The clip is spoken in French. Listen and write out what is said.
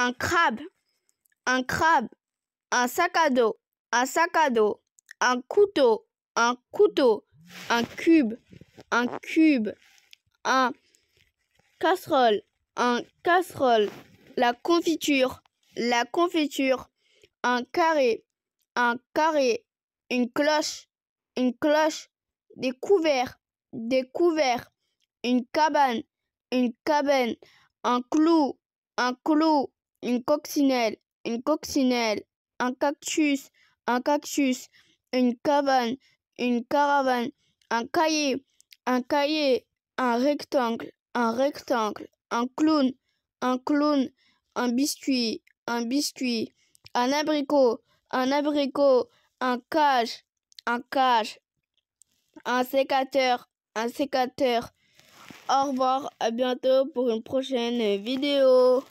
un crabe, un crabe, un sac à dos, un sac à dos, un couteau, un couteau, un cube, un cube, un casserole, un casserole, la confiture, la confiture, un carré, un carré, une cloche, une cloche, des couverts, des couverts, une cabane, une cabane, un clou, un clou, une coccinelle, une coccinelle, un cactus, un cactus, une cabane, une caravane, un cahier, un cahier, un rectangle, un rectangle, un clown, un clown, un biscuit, un biscuit, un abricot, un abricot, un cage, un cage, un sécateur, un sécateur. Au revoir, à bientôt pour une prochaine vidéo.